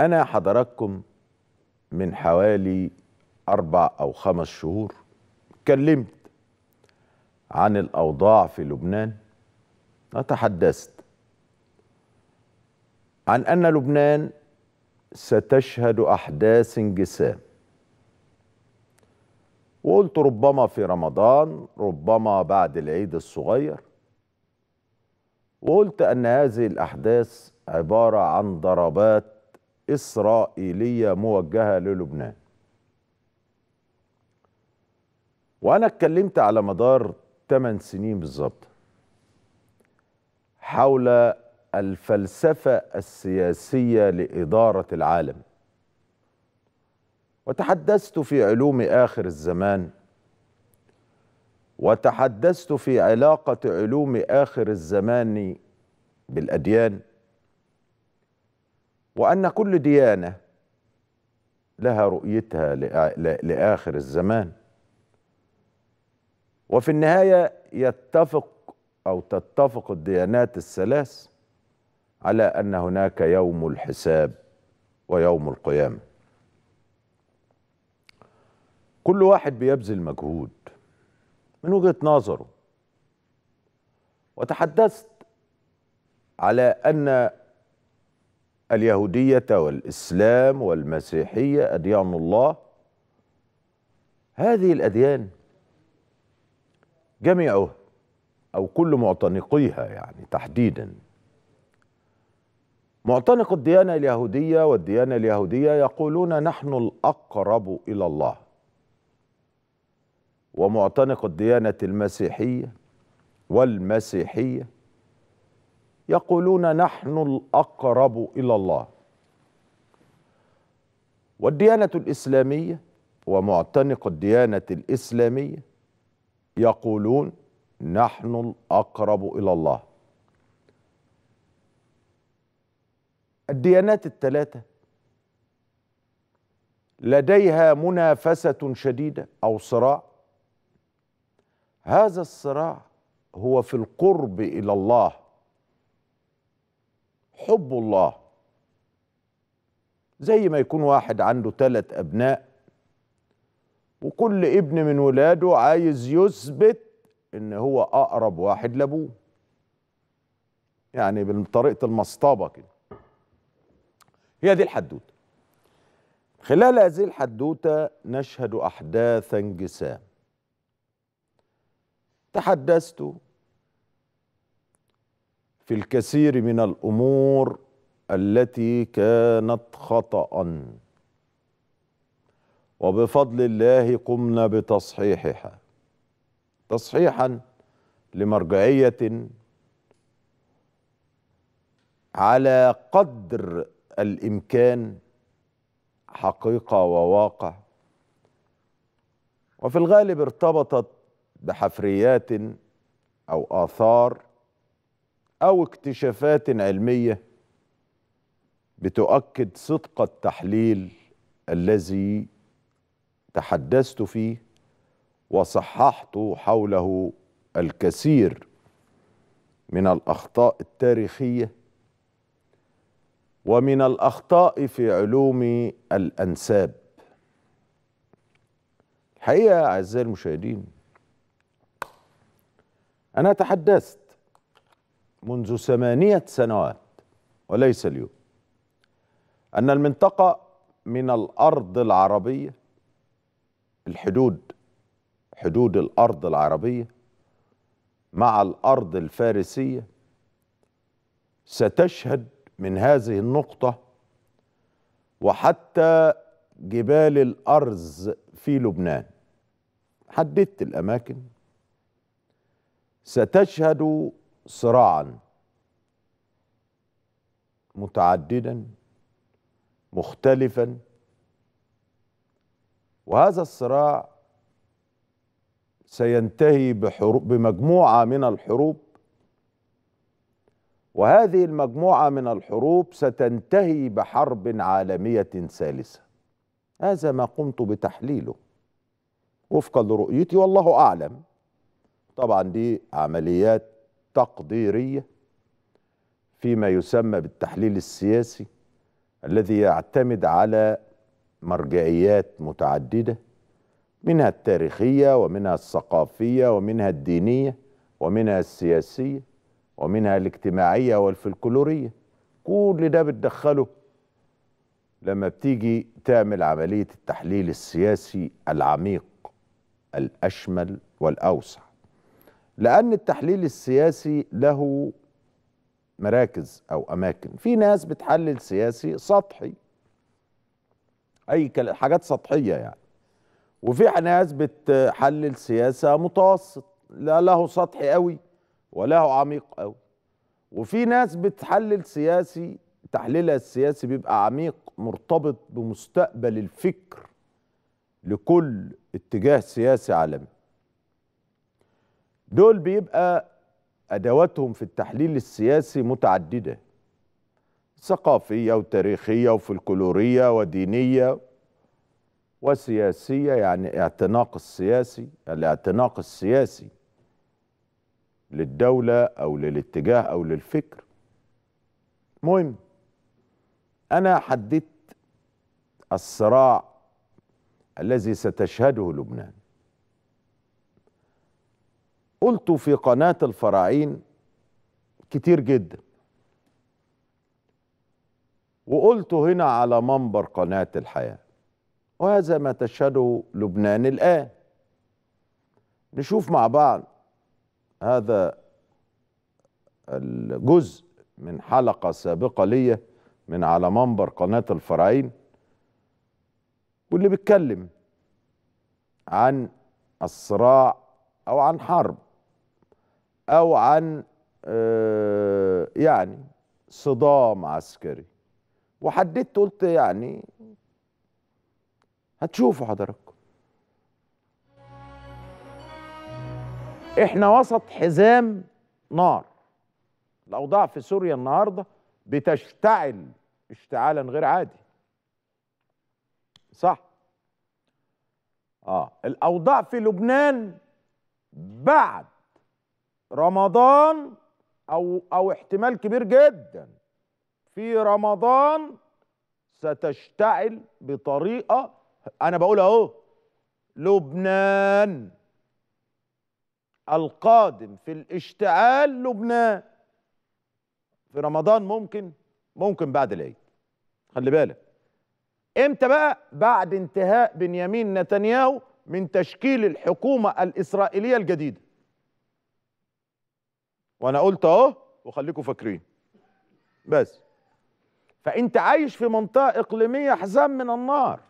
أنا حضراتكم من حوالي أربع أو خمس شهور اتكلمت عن الأوضاع في لبنان وتحدثت عن أن لبنان ستشهد أحداث انقسام وقلت ربما في رمضان ربما بعد العيد الصغير وقلت أن هذه الأحداث عبارة عن ضربات إسرائيلية موجهة للبنان وأنا اتكلمت على مدار 8 سنين بالظبط حول الفلسفة السياسية لإدارة العالم وتحدثت في علوم آخر الزمان وتحدثت في علاقة علوم آخر الزمان بالأديان وأن كل ديانة لها رؤيتها لآخر الزمان وفي النهاية يتفق أو تتفق الديانات الثلاث على أن هناك يوم الحساب ويوم القيامة كل واحد بيبذل مجهود من وجهة نظره وتحدثت على أن اليهودية والإسلام والمسيحية أديان الله هذه الأديان جميعها أو كل معتنقيها يعني تحديدا معتنق الديانة اليهودية والديانة اليهودية يقولون نحن الأقرب إلى الله ومعتنق الديانة المسيحية والمسيحية يقولون نحن الأقرب إلى الله والديانة الإسلامية ومعتنق الديانة الإسلامية يقولون نحن الأقرب إلى الله الديانات الثلاثة لديها منافسة شديدة أو صراع هذا الصراع هو في القرب إلى الله حب الله زي ما يكون واحد عنده ثلاث أبناء وكل ابن من ولاده عايز يثبت إن هو أقرب واحد لأبوه يعني بطريقة المصطبة كده هي دي الحدوتة خلال هذه الحدوتة نشهد احداثا جسام تحدثت في الكثير من الامور التي كانت خطا وبفضل الله قمنا بتصحيحها تصحيحا لمرجعيه على قدر الامكان حقيقه وواقع وفي الغالب ارتبطت بحفريات او اثار او اكتشافات علميه بتؤكد صدق التحليل الذي تحدثت فيه وصححت حوله الكثير من الاخطاء التاريخيه ومن الاخطاء في علوم الانساب الحقيقه اعزائي المشاهدين انا تحدثت منذ ثمانية سنوات وليس اليوم أن المنطقة من الأرض العربية الحدود حدود الأرض العربية مع الأرض الفارسية ستشهد من هذه النقطة وحتى جبال الأرز في لبنان حددت الأماكن ستشهد صراعا متعددا مختلفا وهذا الصراع سينتهي بحروب بمجموعه من الحروب وهذه المجموعه من الحروب ستنتهي بحرب عالميه ثالثه هذا ما قمت بتحليله وفقا لرؤيتي والله اعلم طبعا دي عمليات تقديريه فيما يسمى بالتحليل السياسي الذي يعتمد على مرجعيات متعدده منها التاريخيه ومنها الثقافيه ومنها الدينيه ومنها السياسيه ومنها الاجتماعيه والفلكلوريه كل ده بتدخله لما بتيجي تعمل عمليه التحليل السياسي العميق الاشمل والاوسع لأن التحليل السياسي له مراكز أو أماكن في ناس بتحلل سياسي سطحي أي حاجات سطحية يعني وفي ناس بتحلل سياسة متوسط لا له سطحي قوي وله عميق قوي وفي ناس بتحلل سياسي تحليلها السياسي بيبقى عميق مرتبط بمستقبل الفكر لكل اتجاه سياسي عالمي دول بيبقى ادواتهم في التحليل السياسي متعدده ثقافيه وتاريخيه وفلكلوريه ودينيه وسياسيه يعني اعتناق السياسي الاعتناق السياسي للدوله او للاتجاه او للفكر مهم انا حددت الصراع الذي ستشهده لبنان قلته في قناة الفراعين كتير جدا وقلته هنا على منبر قناة الحياة وهذا ما تشهده لبنان الآن نشوف مع بعض هذا الجزء من حلقة سابقة ليا من على منبر قناة الفراعين واللي بيتكلم عن الصراع أو عن حرب او عن آه، يعني صدام عسكري وحددت قلت يعني هتشوفوا حضراتكم احنا وسط حزام نار الاوضاع في سوريا النهارده بتشتعل اشتعالا غير عادي صح اه الاوضاع في لبنان بعد رمضان او او احتمال كبير جدا في رمضان ستشتعل بطريقه انا بقول اهو لبنان القادم في الاشتعال لبنان في رمضان ممكن ممكن بعد العيد خلي بالك امتى بقى بعد انتهاء بنيامين نتنياهو من تشكيل الحكومه الاسرائيليه الجديده وانا قلت اهو وخليكم فاكرين بس فانت عايش في منطقه اقليميه حزام من النار